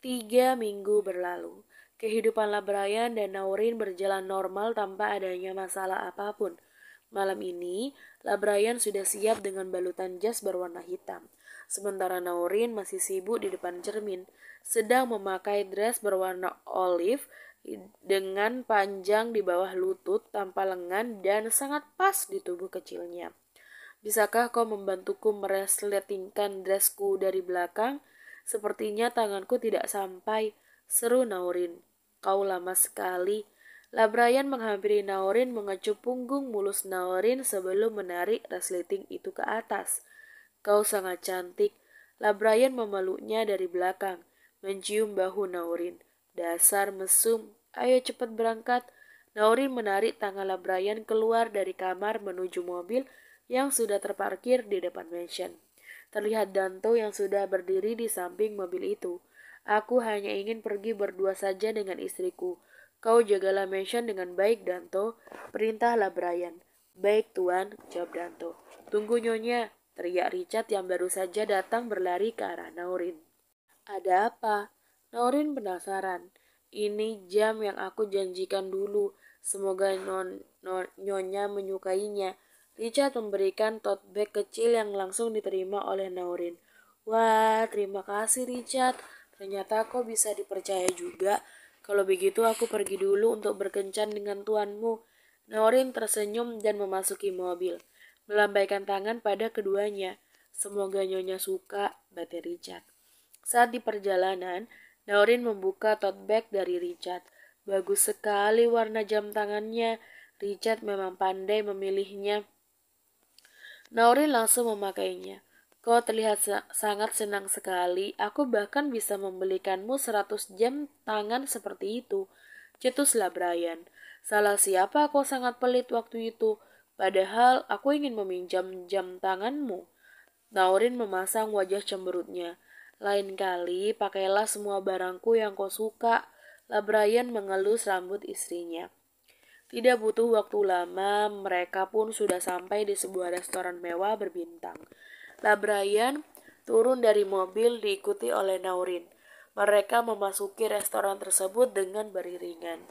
Tiga minggu berlalu. Kehidupan Labrayan dan Naurin berjalan normal tanpa adanya masalah apapun. Malam ini, Labrayan sudah siap dengan balutan jas berwarna hitam. Sementara Naurin masih sibuk di depan cermin, sedang memakai dress berwarna olive dengan panjang di bawah lutut tanpa lengan dan sangat pas di tubuh kecilnya. Bisakah kau membantuku meresletingkan dressku dari belakang? Sepertinya tanganku tidak sampai, seru Naurin. Kau lama sekali. Labrayan menghampiri Naurin mengecup punggung mulus Naurin sebelum menarik resleting itu ke atas. Kau sangat cantik. Labrayan memeluknya dari belakang, mencium bahu Naurin. Dasar mesum, ayo cepat berangkat. Naurin menarik tangan Labrayan keluar dari kamar menuju mobil yang sudah terparkir di depan mansion. Terlihat Danto yang sudah berdiri di samping mobil itu. Aku hanya ingin pergi berdua saja dengan istriku. Kau jagalah mansion dengan baik, Danto. Perintahlah Brian. Baik, Tuan, jawab Danto. Tunggu Nyonya, teriak Richard yang baru saja datang berlari ke arah Naurin. Ada apa? Naurin penasaran. Ini jam yang aku janjikan dulu. Semoga non, non, Nyonya menyukainya. Richard memberikan tote bag kecil yang langsung diterima oleh Naurin. Wah, terima kasih Richard. Ternyata kau bisa dipercaya juga. Kalau begitu aku pergi dulu untuk berkencan dengan tuanmu. Naurin tersenyum dan memasuki mobil. Melambaikan tangan pada keduanya. Semoga nyonya suka, bate Richard. Saat di perjalanan, Naurin membuka tote bag dari Richard. Bagus sekali warna jam tangannya. Richard memang pandai memilihnya. Naori langsung memakainya. Kau terlihat sangat senang sekali. Aku bahkan bisa membelikanmu seratus jam tangan seperti itu. Cetuslah Brian. Salah siapa kau sangat pelit waktu itu. Padahal aku ingin meminjam jam tanganmu. Naurin memasang wajah cemberutnya. Lain kali pakailah semua barangku yang kau suka. Lah Brian mengelus rambut istrinya. Tidak butuh waktu lama, mereka pun sudah sampai di sebuah restoran mewah berbintang. Labrayan turun dari mobil diikuti oleh Naurin. Mereka memasuki restoran tersebut dengan beriringan.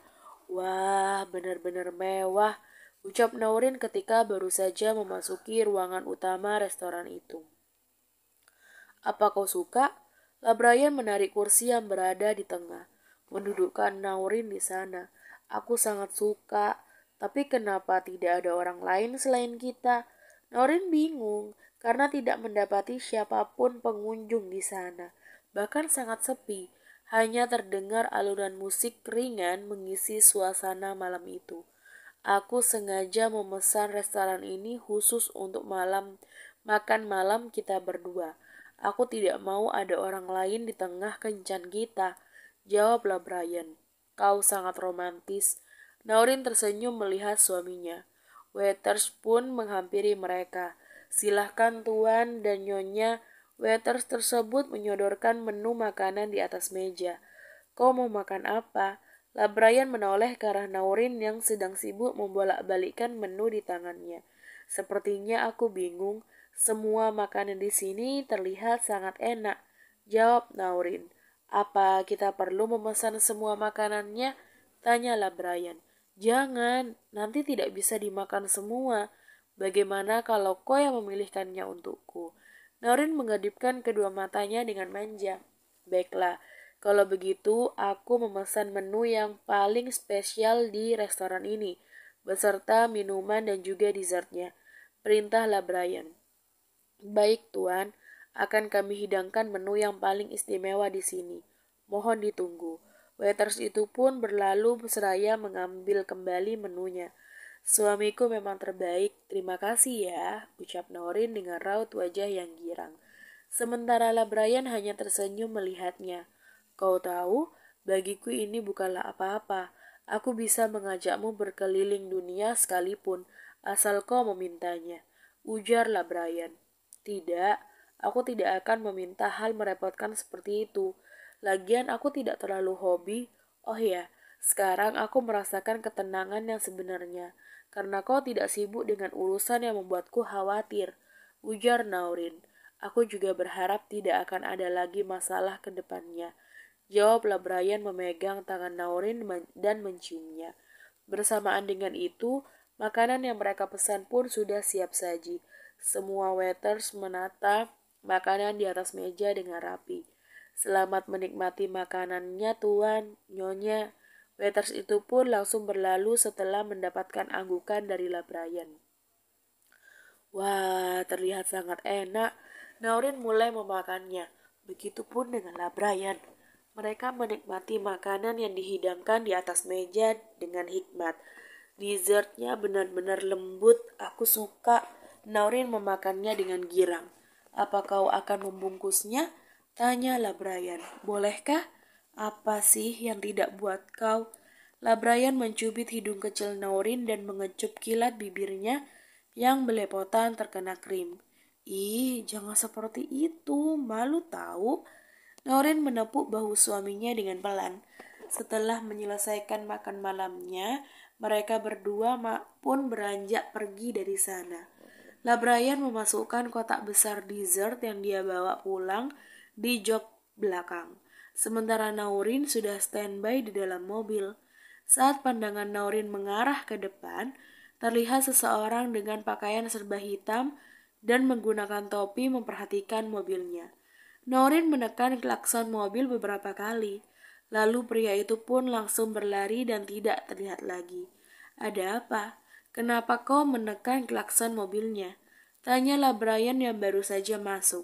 Wah, benar-benar mewah, ucap Naurin ketika baru saja memasuki ruangan utama restoran itu. Apa kau suka? Labrayan menarik kursi yang berada di tengah, mendudukkan Naurin di sana. Aku sangat suka, tapi kenapa tidak ada orang lain selain kita? Norin bingung karena tidak mendapati siapapun pengunjung di sana, bahkan sangat sepi. Hanya terdengar alunan musik ringan mengisi suasana malam itu. Aku sengaja memesan restoran ini khusus untuk malam makan malam kita berdua. Aku tidak mau ada orang lain di tengah kencan kita. Jawablah Brian. Kau sangat romantis. Naurin tersenyum melihat suaminya. Waiters pun menghampiri mereka. Silahkan tuan dan nyonya. Waiters tersebut menyodorkan menu makanan di atas meja. Kau mau makan apa? Labrayan menoleh ke arah Naurin yang sedang sibuk membolak-balikkan menu di tangannya. Sepertinya aku bingung. Semua makanan di sini terlihat sangat enak, jawab Naurin. Apa kita perlu memesan semua makanannya? Tanyalah Brian. Jangan, nanti tidak bisa dimakan semua. Bagaimana kalau kau yang memilihkannya untukku? Norin mengedipkan kedua matanya dengan manja. Baiklah, kalau begitu aku memesan menu yang paling spesial di restoran ini, beserta minuman dan juga dessertnya. Perintahlah Brian. Baik, Tuan akan kami hidangkan menu yang paling istimewa di sini. Mohon ditunggu. Waiters itu pun berlalu seraya mengambil kembali menunya. Suamiku memang terbaik, terima kasih ya, ucap Norin dengan raut wajah yang girang. Sementara Brian hanya tersenyum melihatnya. Kau tahu, bagiku ini bukanlah apa-apa. Aku bisa mengajakmu berkeliling dunia sekalipun, asal kau memintanya. Ujarlah Brian. Tidak, Aku tidak akan meminta hal merepotkan seperti itu. Lagian aku tidak terlalu hobi. Oh ya, sekarang aku merasakan ketenangan yang sebenarnya. Karena kau tidak sibuk dengan urusan yang membuatku khawatir. Ujar Naurin. Aku juga berharap tidak akan ada lagi masalah ke depannya. Jawablah Brian memegang tangan Naurin dan menciumnya. Bersamaan dengan itu, makanan yang mereka pesan pun sudah siap saji. Semua waiters menata makanan di atas meja dengan rapi. Selamat menikmati makanannya, Tuan, Nyonya. Waiters itu pun langsung berlalu setelah mendapatkan anggukan dari Brian. Wah, terlihat sangat enak. Naurin mulai memakannya. Begitupun dengan Brian. Mereka menikmati makanan yang dihidangkan di atas meja dengan hikmat. Dessertnya benar-benar lembut. Aku suka. Naurin memakannya dengan girang. Apa kau akan membungkusnya? Tanyalah Brian. Bolehkah? Apa sih yang tidak buat kau? Brian mencubit hidung kecil Naurin dan mengecup kilat bibirnya yang belepotan terkena krim. Ih, jangan seperti itu, malu tahu. Naurin menepuk bahu suaminya dengan pelan. Setelah menyelesaikan makan malamnya, mereka berdua pun beranjak pergi dari sana. Brian memasukkan kotak besar dessert yang dia bawa pulang di jok belakang. Sementara Naurin sudah standby di dalam mobil. Saat pandangan Naurin mengarah ke depan, terlihat seseorang dengan pakaian serba hitam dan menggunakan topi memperhatikan mobilnya. Naurin menekan klakson mobil beberapa kali. Lalu pria itu pun langsung berlari dan tidak terlihat lagi. Ada apa? Kenapa kau menekan klakson mobilnya? Tanyalah Brian yang baru saja masuk.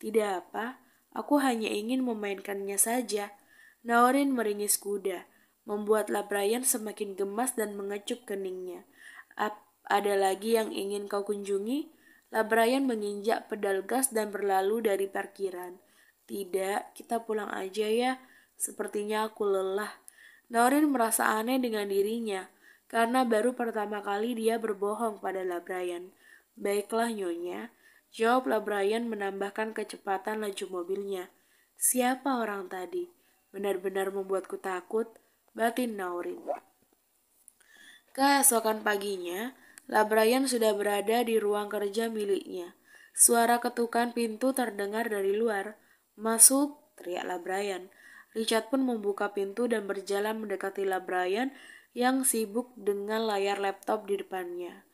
Tidak apa, aku hanya ingin memainkannya saja. Naorin meringis kuda, membuatlah Brian semakin gemas dan mengecup keningnya. Ap ada lagi yang ingin kau kunjungi? Brian menginjak pedal gas dan berlalu dari parkiran. Tidak, kita pulang aja ya. Sepertinya aku lelah. Naorin merasa aneh dengan dirinya karena baru pertama kali dia berbohong pada Labryan. Baiklah Nyonya, jawab Labryan menambahkan kecepatan laju mobilnya. Siapa orang tadi? Benar-benar membuatku takut, batin Naurin. Keesokan paginya, Labryan sudah berada di ruang kerja miliknya. Suara ketukan pintu terdengar dari luar. Masuk, teriak Labryan. Richard pun membuka pintu dan berjalan mendekati Labryan yang sibuk dengan layar laptop di depannya.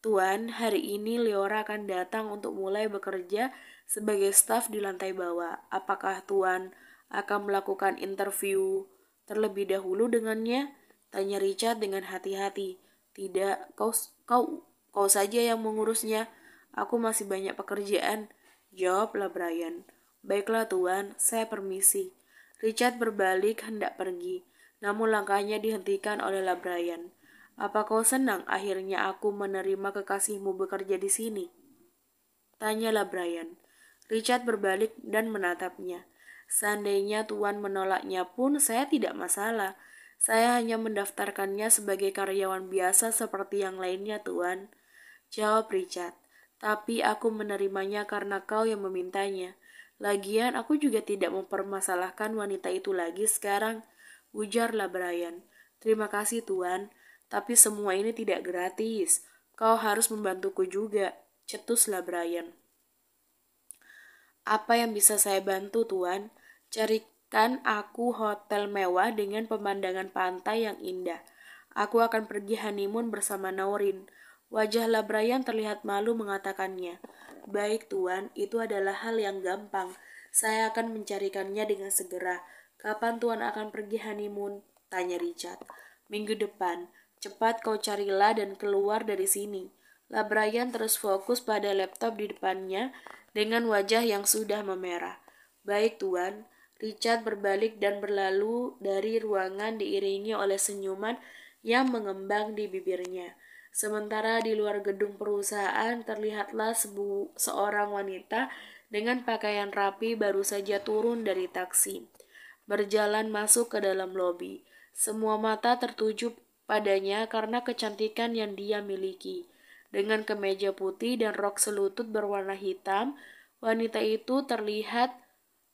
Tuan, hari ini Leora akan datang untuk mulai bekerja sebagai staf di lantai bawah. Apakah Tuan akan melakukan interview terlebih dahulu dengannya? Tanya Richard dengan hati-hati. Tidak, kau kau kau saja yang mengurusnya. Aku masih banyak pekerjaan. Jawablah Brian. Baiklah Tuan, saya permisi. Richard berbalik hendak pergi. Namun langkahnya dihentikan oleh Labrayan. Apa kau senang akhirnya aku menerima kekasihmu bekerja di sini? Tanya Labrayan. Richard berbalik dan menatapnya. Seandainya Tuan menolaknya pun saya tidak masalah. Saya hanya mendaftarkannya sebagai karyawan biasa seperti yang lainnya, Tuan. Jawab Richard. Tapi aku menerimanya karena kau yang memintanya. Lagian aku juga tidak mempermasalahkan wanita itu lagi sekarang. Ujarlah Brian, terima kasih Tuan, tapi semua ini tidak gratis. Kau harus membantuku juga, cetuslah Brian. Apa yang bisa saya bantu Tuan? Carikan aku hotel mewah dengan pemandangan pantai yang indah. Aku akan pergi honeymoon bersama Naurin. Wajah Labrayan terlihat malu mengatakannya. Baik tuan, itu adalah hal yang gampang. Saya akan mencarikannya dengan segera. Kapan Tuhan akan pergi honeymoon? Tanya Richard. Minggu depan. Cepat kau carilah dan keluar dari sini. Labrayan terus fokus pada laptop di depannya dengan wajah yang sudah memerah. Baik Tuan, Richard berbalik dan berlalu dari ruangan diiringi oleh senyuman yang mengembang di bibirnya. Sementara di luar gedung perusahaan terlihatlah sebu seorang wanita dengan pakaian rapi baru saja turun dari taksi berjalan masuk ke dalam lobi. Semua mata tertuju padanya karena kecantikan yang dia miliki. Dengan kemeja putih dan rok selutut berwarna hitam, wanita itu terlihat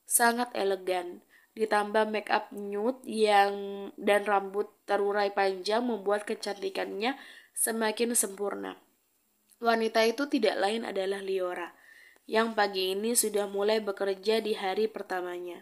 sangat elegan. Ditambah make up nude yang dan rambut terurai panjang membuat kecantikannya semakin sempurna. Wanita itu tidak lain adalah Liora, yang pagi ini sudah mulai bekerja di hari pertamanya.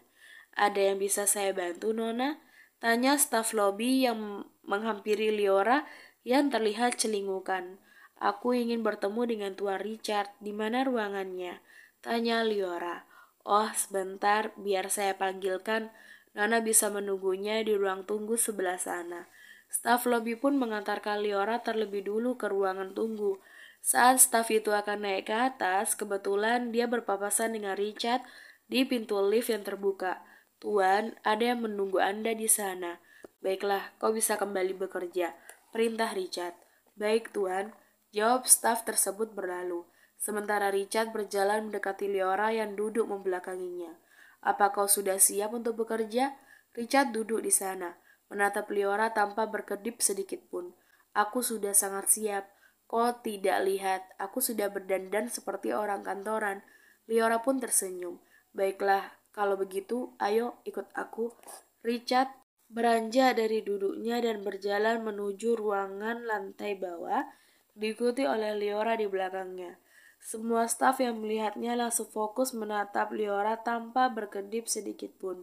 Ada yang bisa saya bantu, Nona? Tanya staf lobi yang menghampiri Liora yang terlihat celingukan. Aku ingin bertemu dengan Tuan Richard. Di mana ruangannya? Tanya Liora. Oh, sebentar, biar saya panggilkan. Nana bisa menunggunya di ruang tunggu sebelah sana. Staf lobi pun mengantarkan Liora terlebih dulu ke ruangan tunggu. Saat staf itu akan naik ke atas, kebetulan dia berpapasan dengan Richard di pintu lift yang terbuka. Tuan, ada yang menunggu Anda di sana. Baiklah, kau bisa kembali bekerja. Perintah Richard. Baik, Tuan. Jawab staf tersebut berlalu. Sementara Richard berjalan mendekati Liora yang duduk membelakanginya. Apa kau sudah siap untuk bekerja? Richard duduk di sana, menatap Liora tanpa berkedip sedikit pun. Aku sudah sangat siap. Kau tidak lihat, aku sudah berdandan seperti orang kantoran. Liora pun tersenyum. Baiklah, kalau begitu, ayo ikut aku. Richard beranjak dari duduknya dan berjalan menuju ruangan lantai bawah, diikuti oleh Liora di belakangnya. Semua staf yang melihatnya langsung fokus menatap Liora tanpa berkedip sedikit pun.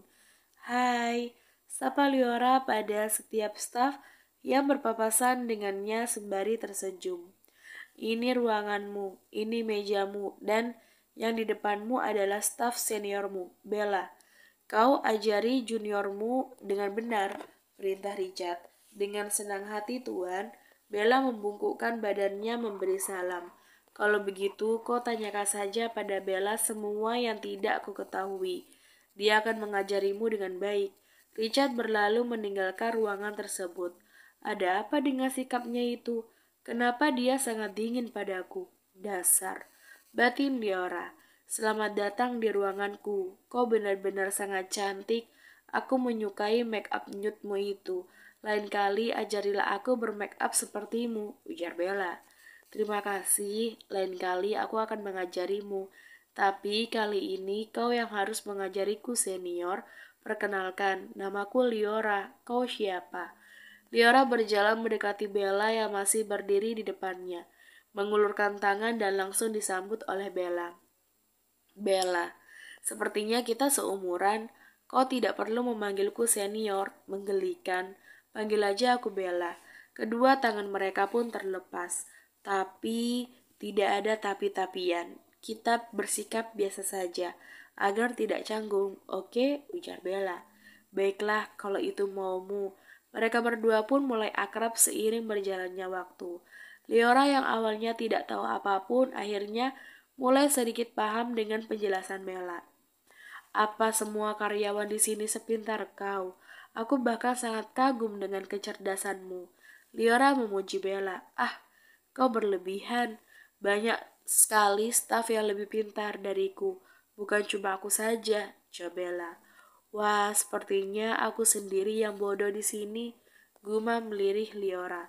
Hai, sapa Liora pada setiap staf yang berpapasan dengannya sembari tersenyum. Ini ruanganmu, ini mejamu, dan yang di depanmu adalah staf seniormu, Bella. Kau ajari juniormu dengan benar, perintah Richard. Dengan senang hati, Tuan, Bella membungkukkan badannya memberi salam. Kalau begitu, kau tanyakan saja pada Bella semua yang tidak ku ketahui. Dia akan mengajarimu dengan baik. Richard berlalu meninggalkan ruangan tersebut. Ada apa dengan sikapnya itu? Kenapa dia sangat dingin padaku? Dasar. Batin Diora, selamat datang di ruanganku. Kau benar-benar sangat cantik. Aku menyukai make up nyutmu itu. Lain kali ajarilah aku bermake up sepertimu, ujar Bella. Terima kasih, lain kali aku akan mengajarimu. Tapi kali ini kau yang harus mengajariku senior. Perkenalkan, namaku Liora. Kau siapa? Liora berjalan mendekati Bella yang masih berdiri di depannya mengulurkan tangan dan langsung disambut oleh Bella. Bella, sepertinya kita seumuran. Kau tidak perlu memanggilku senior, menggelikan. Panggil aja aku Bella. Kedua tangan mereka pun terlepas. Tapi, tidak ada tapi-tapian. Kita bersikap biasa saja, agar tidak canggung. Oke, ujar Bella. Baiklah, kalau itu maumu. Mereka berdua pun mulai akrab seiring berjalannya waktu. Leora yang awalnya tidak tahu apapun akhirnya mulai sedikit paham dengan penjelasan Bella. Apa semua karyawan di sini sepintar kau? Aku bahkan sangat kagum dengan kecerdasanmu. Liora memuji Bella. Ah, kau berlebihan. Banyak sekali staf yang lebih pintar dariku. Bukan cuma aku saja, jawab Bella. Wah, sepertinya aku sendiri yang bodoh di sini. Guma melirih Liora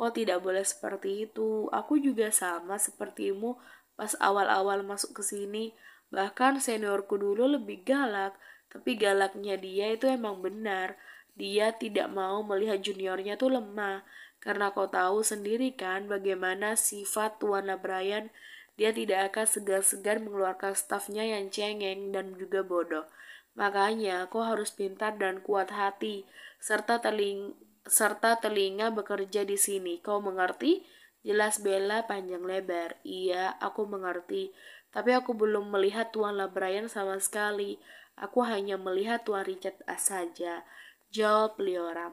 kok tidak boleh seperti itu? Aku juga sama sepertimu pas awal-awal masuk ke sini. Bahkan seniorku dulu lebih galak, tapi galaknya dia itu emang benar. Dia tidak mau melihat juniornya tuh lemah, karena kau tahu sendiri kan bagaimana sifat Tuan Brian dia tidak akan segar-segar mengeluarkan stafnya yang cengeng dan juga bodoh. Makanya, kau harus pintar dan kuat hati, serta teling serta telinga bekerja di sini. Kau mengerti? Jelas Bella panjang lebar. Iya, aku mengerti. Tapi aku belum melihat Tuan Labrayan sama sekali. Aku hanya melihat Tuan Richard saja. Jawab Liora.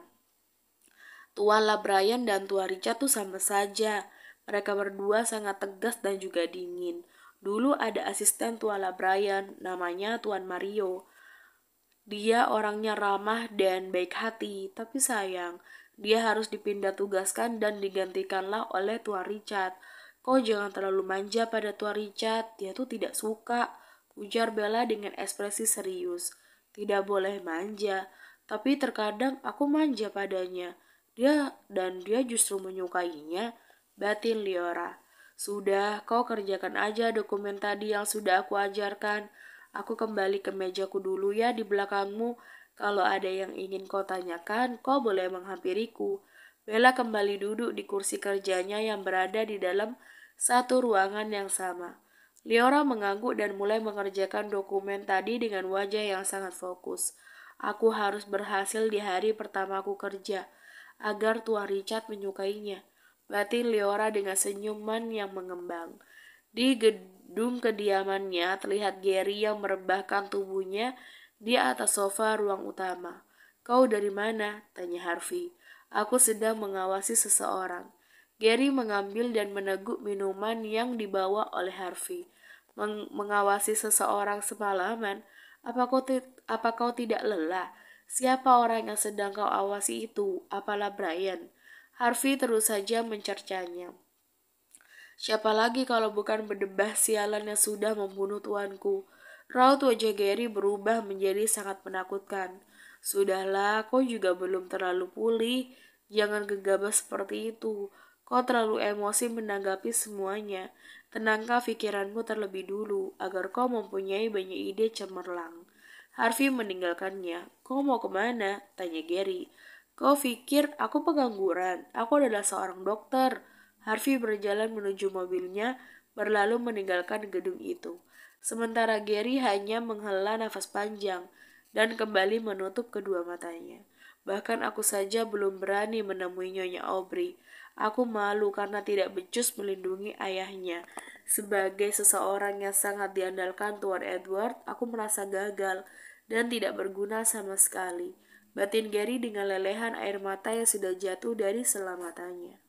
Tuan Labrayan dan Tuan Richard tuh sama saja. Mereka berdua sangat tegas dan juga dingin. Dulu ada asisten Tuan Labrayan, namanya Tuan Mario. Dia orangnya ramah dan baik hati, tapi sayang, dia harus dipindah tugaskan dan digantikanlah oleh Tua Richard. Kau jangan terlalu manja pada Tua Richard, dia tuh tidak suka, ujar Bella dengan ekspresi serius. Tidak boleh manja, tapi terkadang aku manja padanya. Dia dan dia justru menyukainya, batin Liora. Sudah, kau kerjakan aja dokumen tadi yang sudah aku ajarkan. Aku kembali ke mejaku dulu ya di belakangmu. Kalau ada yang ingin kau tanyakan, kau boleh menghampiriku. Bella kembali duduk di kursi kerjanya yang berada di dalam satu ruangan yang sama. Liora mengangguk dan mulai mengerjakan dokumen tadi dengan wajah yang sangat fokus. Aku harus berhasil di hari pertamaku kerja, agar Tuan Richard menyukainya. Batin Liora dengan senyuman yang mengembang. Di ged gedung kediamannya terlihat Gary yang merebahkan tubuhnya di atas sofa ruang utama. Kau dari mana? tanya Harvey. Aku sedang mengawasi seseorang. Gary mengambil dan meneguk minuman yang dibawa oleh Harvey. Meng mengawasi seseorang semalaman, apa kau, apa kau tidak lelah? Siapa orang yang sedang kau awasi itu? Apalah Brian? Harvey terus saja mencercanya. Siapa lagi kalau bukan berdebah sialan yang sudah membunuh tuanku? Raut wajah Gary berubah menjadi sangat menakutkan. Sudahlah, kau juga belum terlalu pulih. Jangan gegabah seperti itu. Kau terlalu emosi menanggapi semuanya. Tenangkah pikiranmu terlebih dulu, agar kau mempunyai banyak ide cemerlang. Harvey meninggalkannya. Kau mau kemana? Tanya Gary. Kau pikir aku pengangguran. Aku adalah seorang dokter. Harvey berjalan menuju mobilnya, berlalu meninggalkan gedung itu. Sementara Gary hanya menghela nafas panjang dan kembali menutup kedua matanya. Bahkan aku saja belum berani menemui Nyonya Aubrey. Aku malu karena tidak becus melindungi ayahnya. Sebagai seseorang yang sangat diandalkan Tuan Edward, aku merasa gagal dan tidak berguna sama sekali. Batin Gary dengan lelehan air mata yang sudah jatuh dari selamatannya.